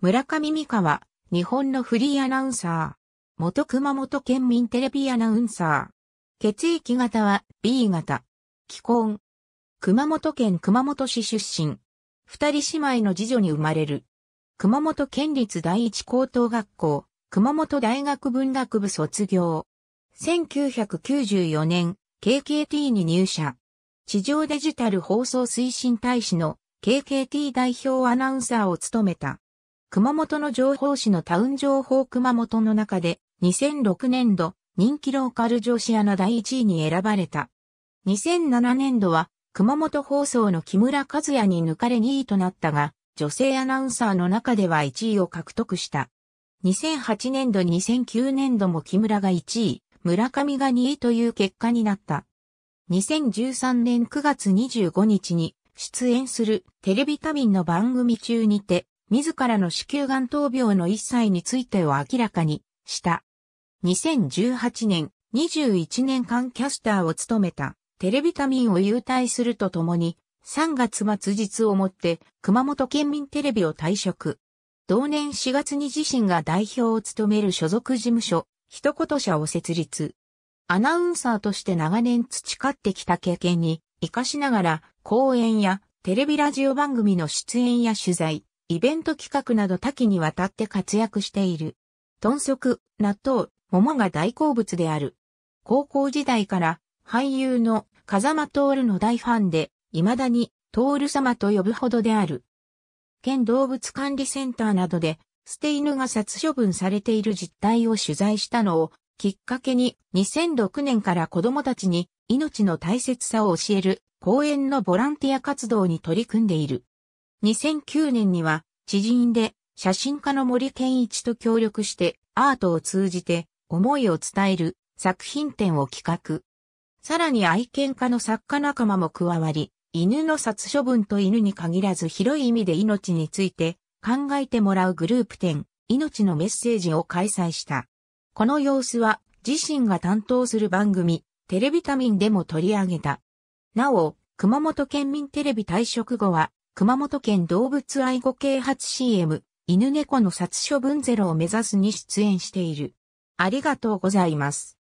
村上美香は、日本のフリーアナウンサー。元熊本県民テレビアナウンサー。血液型は B 型。既婚。熊本県熊本市出身。二人姉妹の次女に生まれる。熊本県立第一高等学校、熊本大学文学部卒業。1994年、KKT に入社。地上デジタル放送推進大使の KKT 代表アナウンサーを務めた。熊本の情報誌のタウン情報熊本の中で、2006年度、人気ローカル女子アナ第1位に選ばれた。2007年度は、熊本放送の木村和也に抜かれ2位となったが、女性アナウンサーの中では1位を獲得した。2008年度2009年度も木村が1位、村上が2位という結果になった。2013年9月25日に出演するテレビ旅の番組中にて自らの子宮癌闘病の一切についてを明らかにした。2018年、21年間キャスターを務めた、テレビタミンを優退するとともに、3月末日をもって、熊本県民テレビを退職。同年4月に自身が代表を務める所属事務所、一言社を設立。アナウンサーとして長年培ってきた経験に、活かしながら、講演やテレビラジオ番組の出演や取材、イベント企画など多岐にわたって活躍している。豚足、納豆、桃が大好物である。高校時代から俳優の風間徹の大ファンで、未だに徹様と呼ぶほどである。県動物管理センターなどで、捨て犬が殺処分されている実態を取材したのをきっかけに2006年から子供たちに命の大切さを教える公園のボランティア活動に取り組んでいる。2009年には知人で写真家の森健一と協力してアートを通じて思いを伝える作品展を企画。さらに愛犬家の作家仲間も加わり、犬の殺処分と犬に限らず広い意味で命について考えてもらうグループ展、命のメッセージを開催した。この様子は自身が担当する番組、テレビタミンでも取り上げた。なお、熊本県民テレビ退職後は熊本県動物愛護啓発 CM、犬猫の殺処分ゼロを目指すに出演している。ありがとうございます。